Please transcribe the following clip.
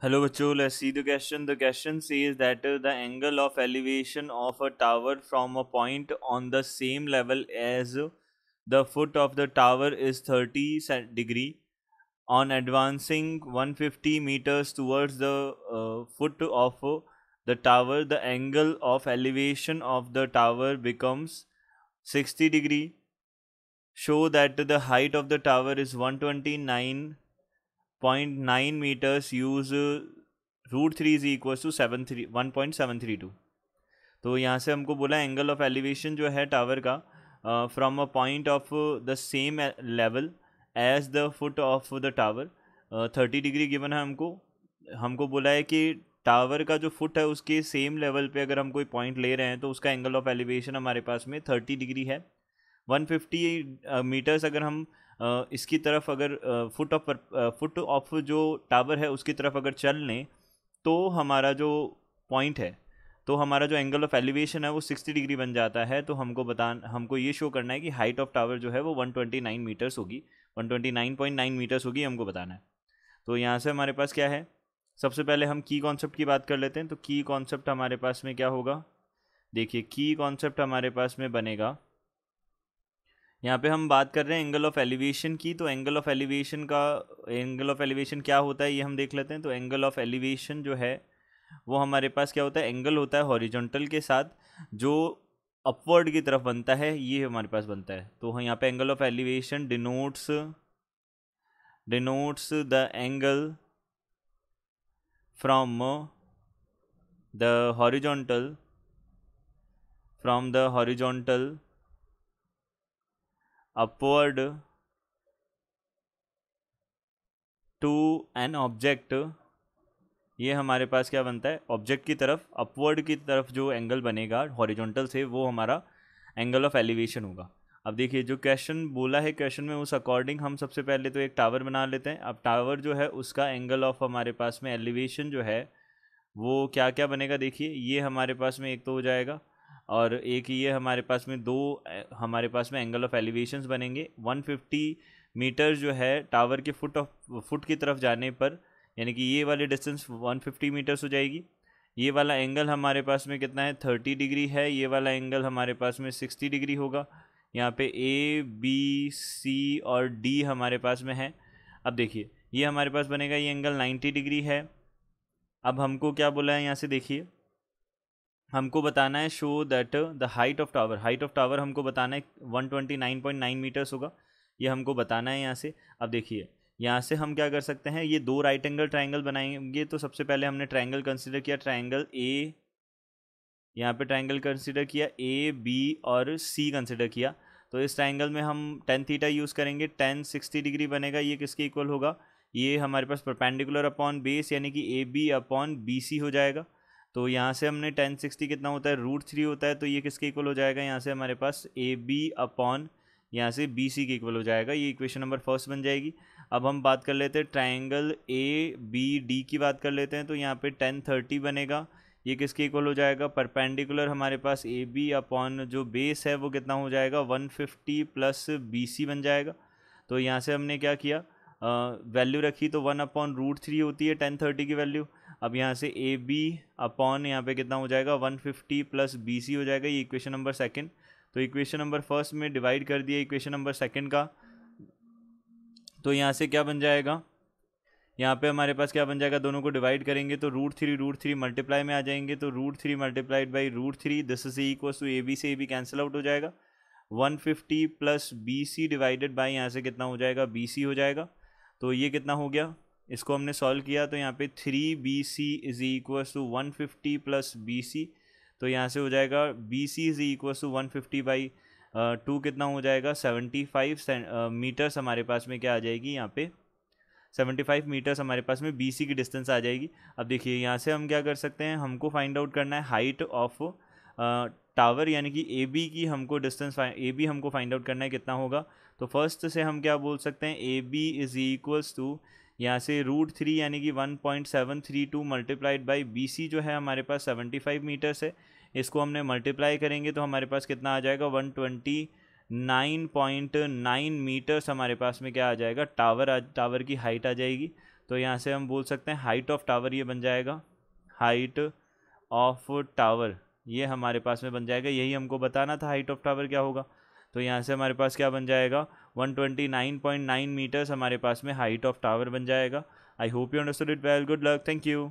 Hello Bacho, let's see the question. The question says that uh, the angle of elevation of a tower from a point on the same level as the foot of the tower is 30 degree. On advancing 150 meters towards the uh, foot of uh, the tower, the angle of elevation of the tower becomes 60 degree. Show that the height of the tower is 129 point nine metres use root three is equal to seven three one point seven three two तो यहाँ से हमको बोला angle of elevation जो है tower का from a point of the same level as the foot of the tower thirty degree given है हमको हमको बोला है कि टावर का जो फुट है उसके सेम लेवल पे अगर हम कोई पॉइंट ले रहे हैं तो उसका एंगल ऑफ एलिवेशन हमारे पास में थर्टी डिग्री है वन फिफ्टी मीटर्स अगर हम इसकी तरफ अगर फुट ऑफ फुट ऑफ जो टावर है उसकी तरफ अगर चल लें तो हमारा जो पॉइंट है तो हमारा जो एंगल ऑफ एलिवेशन है वो 60 डिग्री बन जाता है तो हमको बता हमको ये शो करना है कि हाइट ऑफ टावर जो है वो 129 मीटर्स होगी 129.9 मीटर्स होगी हमको बताना है तो यहाँ से हमारे पास क्या है सबसे पहले हम की कॉन्सेप्ट की बात कर लेते हैं तो की कॉन्सेप्ट हमारे पास में क्या होगा देखिए की कॉन्सेप्ट हमारे पास में बनेगा यहाँ पे हम बात कर रहे हैं एंगल ऑफ एलिवेशन की तो एंगल ऑफ एलिवेशन का एंगल ऑफ एलिवेशन क्या होता है ये हम देख लेते हैं तो एंगल ऑफ एलिवेशन जो है वो हमारे पास क्या होता है एंगल होता है हॉरिजॉन्टल के साथ जो अपवर्ड की तरफ बनता है ये हमारे पास बनता है तो यहाँ पे angle of elevation denotes denotes the angle from the horizontal from the horizontal upward to an object ये हमारे पास क्या बनता है ऑब्जेक्ट की तरफ अपवर्ड की तरफ जो एंगल बनेगा हॉरिजॉन्टल से वो हमारा एंगल ऑफ एलिवेशन होगा अब देखिए जो क्वेश्चन बोला है क्वेश्चन में उस अकॉर्डिंग हम सबसे पहले तो एक टावर बना लेते हैं अब टावर जो है उसका एंगल ऑफ हमारे पास में एलिवेशन जो है वो क्या क्या बनेगा देखिए ये हमारे पास में एक तो हो जाएगा और एक ये हमारे पास में दो हमारे पास में एंगल ऑफ एलिवेशंस बनेंगे 150 मीटर जो है टावर के फुट ऑफ फुट की तरफ जाने पर यानी कि ये वाले डिस्टेंस 150 मीटर्स हो जाएगी ये वाला एंगल हमारे पास में कितना है 30 डिग्री है ये वाला एंगल हमारे पास में 60 डिग्री होगा यहाँ पे ए बी सी और डी हमारे पास में है अब देखिए ये हमारे पास बनेगा ये एंगल 90 डिग्री है अब हमको क्या बोला है यहाँ से देखिए हमको बताना है show that the height of tower height of tower हमको बताना है one twenty nine point nine metres होगा ये हमको बताना है यहाँ से अब देखिए यहाँ से हम क्या कर सकते हैं ये दो राइट एंगल ट्राइंगल बनाएंगे तो सबसे पहले हमने ट्राइंगल कंसिडर किया ट्राइंगल ए यहाँ पे ट्राइंगल कंसिडर किया ए बी और सी कंसिडर किया तो इस ट्राइंगल में हम टेन थीटा यूज़ करेंगे टेन सिक्सटी डिग्री बनेगा ये किसके इक्वल होगा ये हमारे पास परपेंडिकुलर अपॉन बेस यानी कि A B upon B C हो जाएगा तो यहाँ से हमने टेन सिक्सटी कितना होता है रूट थ्री होता है तो ये किसके इक्वल हो जाएगा यहाँ से हमारे पास ए बी अपॉन यहाँ से बी सी के इक्वल हो जाएगा ये इक्वेशन नंबर फर्स्ट बन जाएगी अब हम बात कर लेते हैं ट्राइंगल ए बी डी की बात कर लेते हैं तो यहाँ पे टेन थर्टी बनेगा ये किसके इक्वल हो जाएगा परपेंडिकुलर हमारे पास ए बी अपॉन जो बेस है वो कितना हो जाएगा one fifty plus B C बन जाएगा तो यहाँ से हमने क्या किया वैल्यू रखी तो वन अपॉन रूट थ्री होती है टेन थर्टी की वैल्यू अब यहाँ से ए बी अपॉन यहाँ पे कितना हो जाएगा 150 प्लस बी सी हो जाएगा ये इक्वेशन नंबर सेकंड तो इक्वेशन नंबर फर्स्ट में डिवाइड कर दिया इक्वेशन नंबर सेकंड का तो यहाँ से क्या बन जाएगा यहाँ पे हमारे पास क्या बन जाएगा दोनों को डिवाइड करेंगे तो root three root three multiply में आ जाएंगे तो root three multiplied by root three this is equal to A B से ए बी कैंसिल आउट हो जाएगा one fifty plus B C divided by यहाँ से कितना हो जाएगा बी सी हो जाएगा तो ये कितना हो गया इसको हमने सॉल्व किया तो यहाँ पे three B C is equals to one fifty plus B C तो यहाँ से हो जाएगा B C is equals to one fifty by two कितना हो जाएगा सेवेंटी फाइव मीटर्स हमारे पास में क्या आ जाएगी यहाँ पे सेवेंटी फाइव मीटर्स हमारे पास में बी सी की डिस्टेंस आ जाएगी अब देखिए यहाँ से हम क्या कर सकते हैं हमको फाइंड आउट करना है हाइट ऑफ टावर यानी कि ए बी की हमको डिस्टेंस ए बी हमको फाइंड आउट करना है कितना होगा तो फर्स्ट से हम क्या बोल सकते हैं A B is equals to यहाँ से रूट थ्री यानी कि one point seven three two multiplied by B C जो है हमारे पास सेवेंटी फाइव मीटर्स है इसको हमने मल्टीप्लाई करेंगे तो हमारे पास कितना आ जाएगा one twenty nine point nine metres हमारे पास में क्या आ जाएगा टावर आ टावर की हाइट आ जाएगी तो यहाँ से हम बोल सकते हैं हाइट ऑफ टावर ये बन जाएगा हाइट ऑफ टावर ये हमारे पास में बन जाएगा यही हमको बताना था हाइट ऑफ टावर क्या होगा तो यहाँ से हमारे पास क्या बन जाएगा 129.9 मीटर्स हमारे पास में हाइट ऑफ टावर बन जाएगा I hope you understood it well good luck thank you